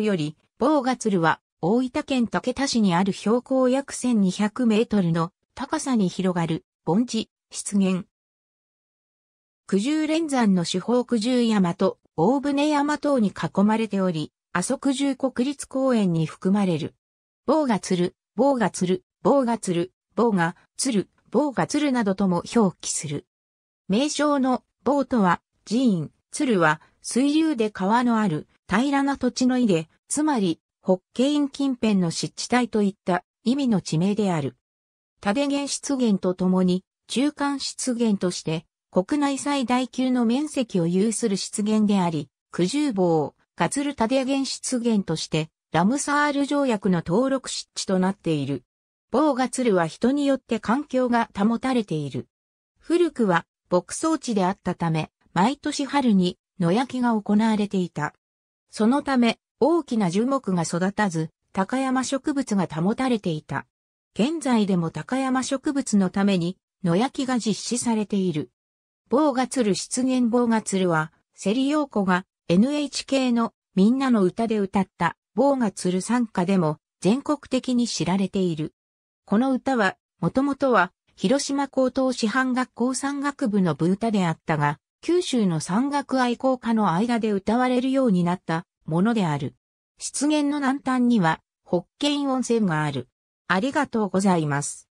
より、棒が鶴は大分県竹田市にある標高約1200メートルの高さに広がる盆地、湿原。九十連山の四方九十山と大船山等に囲まれており、阿蘇九十国立公園に含まれる。棒が鶴、棒が鶴、棒が鶴、棒が鶴、棒が鶴などとも表記する。名称の棒とは、寺院、鶴は水流で川のある平らな土地の井で、つまり、北イ院近辺の湿地帯といった意味の地名である。デゲン湿原とともに、中間湿原として、国内最大級の面積を有する湿原であり、九十坊、カツルタデン湿原として、ラムサール条約の登録湿地となっている。棒ツルは人によって環境が保たれている。古くは牧草地であったため、毎年春に野焼きが行われていた。そのため、大きな樹木が育たず、高山植物が保たれていた。現在でも高山植物のために、野焼きが実施されている。棒がつる出現棒がつるは、セリヨーコが NHK のみんなの歌で歌った棒がつる参加でも全国的に知られている。この歌は、もともとは広島高等師範学校山学部の部歌であったが、九州の山岳愛好家の間で歌われるようになったものである。湿原の南端には、北見温泉がある。ありがとうございます。